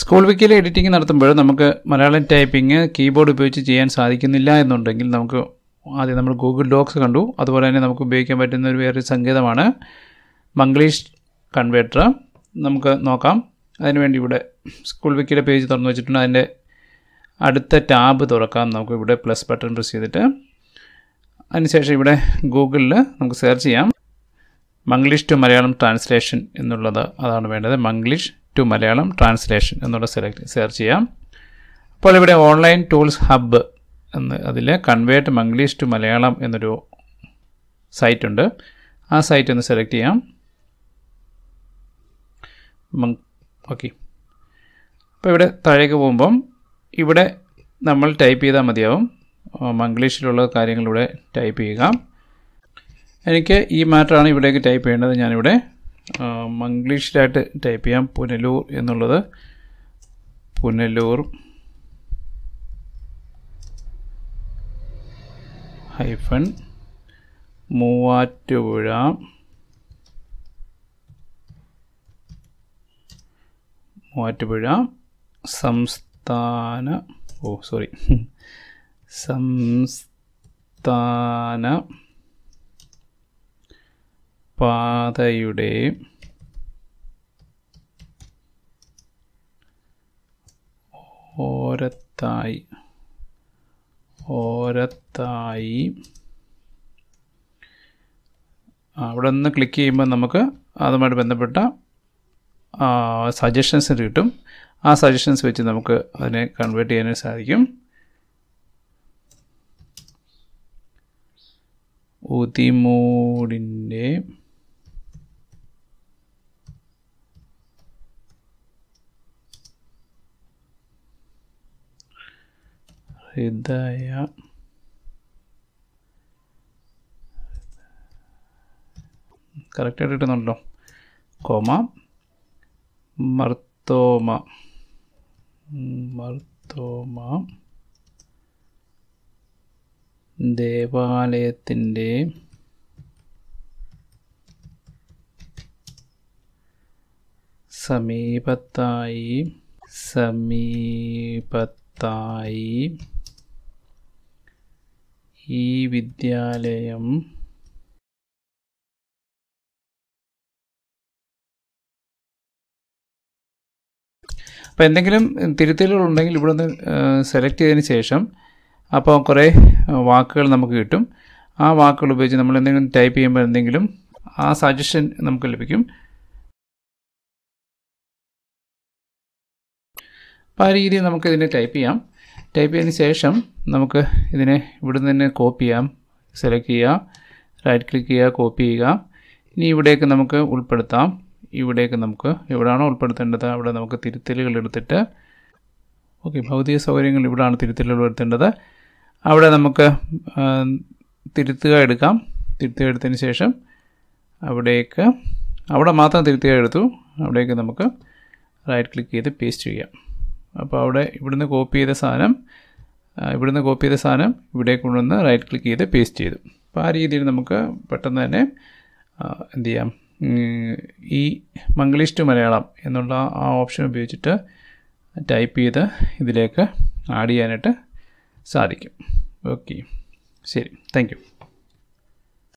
school വിക്കിൽ editing നടത്തുമ്പോൾ നമുക്ക് Malayalam typing keyboard ഉപയോഗിച്ച് ചെയ്യാൻ സാധിക്കുന്നില്ല എന്നുണ്ടെങ്കിൽ നമുക്ക് ആദ്യം നമ്മൾ ഗൂഗിൾ ഡോക്സ് കണ്ടു അതുപോലെ തന്നെ നമുക്ക് ഉപയോഗിക്കാൻ പറ്റുന്ന ഒരു വേറൊരു സംഗീതമാണ് മംഗ്ലീഷ് കൺവേർട്ടർ നമുക്ക് നോക്കാം അതിനുവേണ്ടി ഇവിടെ സ്കൂൾ വിക്കിയുടെ പേജ് തുറന്നു വെച്ചിട്ടുണ്ട് അതിൻ്റെ അടുത്ത ടാബ് തുറക്കാം നമുക്ക് ഇവിടെ പ്ലസ് ബട്ടൺ പ്രസ് ചെയ്തിട്ട് അതിനുശേഷം ഇവിടെ ഗൂഗിളിൽ നമുക്ക് സെർച്ച് ചെയ്യാം മംഗ്ലീഷ് ടു മലയാളം ട്രാൻസ്ലേഷൻ എന്നുള്ളത് അതാണ് വേണ്ടത് മംഗ്ലീഷ് ടു മലയാളം ട്രാൻസ്ലേഷൻ എന്നുള്ള സെലക്ട് സെർച്ച് ചെയ്യാം അപ്പോൾ ഇവിടെ ഓൺലൈൻ ടൂൾസ് ഹബ്ബ് എന്ന് അതിൽ കൺവേർട്ട് മംഗ്ലീഷ് ടു മലയാളം എന്നൊരു സൈറ്റ് ഉണ്ട് ആ സൈറ്റ് ഒന്ന് സെലക്ട് ചെയ്യാം ഓക്കെ അപ്പോൾ ഇവിടെ താഴേക്ക് പോകുമ്പം ഇവിടെ നമ്മൾ ടൈപ്പ് ചെയ്താൽ മതിയാവും മംഗ്ലീഷിലുള്ള കാര്യങ്ങളിവിടെ ടൈപ്പ് ചെയ്യുക എനിക്ക് ഈ മാറ്ററാണ് ഇവിടേക്ക് ടൈപ്പ് ചെയ്യേണ്ടത് ഞാനിവിടെ മംഗ്ലീഷിലായിട്ട് ടൈപ്പ് ചെയ്യാം പുനലൂർ എന്നുള്ളത് പുനലൂർ ഹൈഫൺ മൂവാറ്റുപുഴ മൂവാറ്റുപുഴ സംസ്ഥാന ഓ സോറി സംസ്ഥാന പാതയുടെ ഓരത്തായി ഓരത്തായി അവിടെ നിന്ന് ക്ലിക്ക് ചെയ്യുമ്പോൾ നമുക്ക് അതുമായിട്ട് ബന്ധപ്പെട്ട സജഷൻസ് കിട്ടും ആ സജഷൻസ് വെച്ച് നമുക്ക് അതിനെ കൺവേർട്ട് ചെയ്യാൻ സാധിക്കും ഉതിമൂടിൻ്റെ ഹൃദയ കറക്റ്റായിട്ട് കിട്ടുന്നുണ്ടോ കോമ മർത്തോമ മർത്തോമ ദേവാലയത്തിൻ്റെ സമീപത്തായി സമീപത്തായി ഈ വിദ്യാലയം അപ്പോൾ എന്തെങ്കിലും തിരുത്തലുകളുണ്ടെങ്കിൽ ഇവിടെ നിന്ന് സെലക്ട് ചെയ്തതിന് ശേഷം അപ്പോൾ കുറേ വാക്കുകൾ നമുക്ക് കിട്ടും ആ വാക്കുകൾ ഉപയോഗിച്ച് നമ്മൾ എന്തെങ്കിലും ടൈപ്പ് ചെയ്യുമ്പോൾ എന്തെങ്കിലും ആ സജഷൻ നമുക്ക് ലഭിക്കും അപ്പോൾ ആ രീതിയിൽ നമുക്കിതിനെ ടൈപ്പ് ചെയ്യാം ടൈപ്പ് ചെയ്തതിന് ശേഷം നമുക്ക് ഇതിനെ ഇവിടുന്ന് തന്നെ കോപ്പി ചെയ്യാം സെലക്ട് ചെയ്യുക റൈറ്റ് ക്ലിക്ക് ചെയ്യുക കോപ്പി ചെയ്യുക ഇനി ഇവിടേക്ക് നമുക്ക് ഉൾപ്പെടുത്താം ഇവിടേക്ക് നമുക്ക് എവിടെയാണോ ഉൾപ്പെടുത്തേണ്ടത് അവിടെ നമുക്ക് തിരുത്തലുകൾ എടുത്തിട്ട് ഓക്കെ ഭൗതിക സൗകര്യങ്ങൾ ഇവിടെയാണ് തിരുത്തലുകൾ വരുത്തേണ്ടത് അവിടെ നമുക്ക് തിരുത്തുക എടുക്കാം തിരുത്തുക എടുത്തതിന് ശേഷം അവിടേക്ക് അവിടെ മാത്രം തിരുത്തുക എടുത്തു അവിടേക്ക് നമുക്ക് റൈറ്റ് ക്ലിക്ക് ചെയ്ത് പേസ്റ്റ് ചെയ്യാം അപ്പോൾ അവിടെ ഇവിടുന്ന് കോപ്പി ചെയ്ത സാധനം ഇവിടുന്ന് കോപ്പി ചെയ്ത സാധനം ഇവിടെ കൊണ്ടുവന്ന് റൈറ്റ് ക്ലിക്ക് ചെയ്ത് പേസ്റ്റ് ചെയ്തു അപ്പോൾ ആ രീതിയിൽ നമുക്ക് പെട്ടെന്ന് തന്നെ എന്ത് ചെയ്യാം ഈ മംഗ്ലീഷ് ടു മലയാളം എന്നുള്ള ആ ഓപ്ഷൻ ഉപയോഗിച്ചിട്ട് ടൈപ്പ് ചെയ്ത് ഇതിലേക്ക് ആഡ് ചെയ്യാനായിട്ട് സാധിക്കും ഓക്കെ ശരി താങ്ക്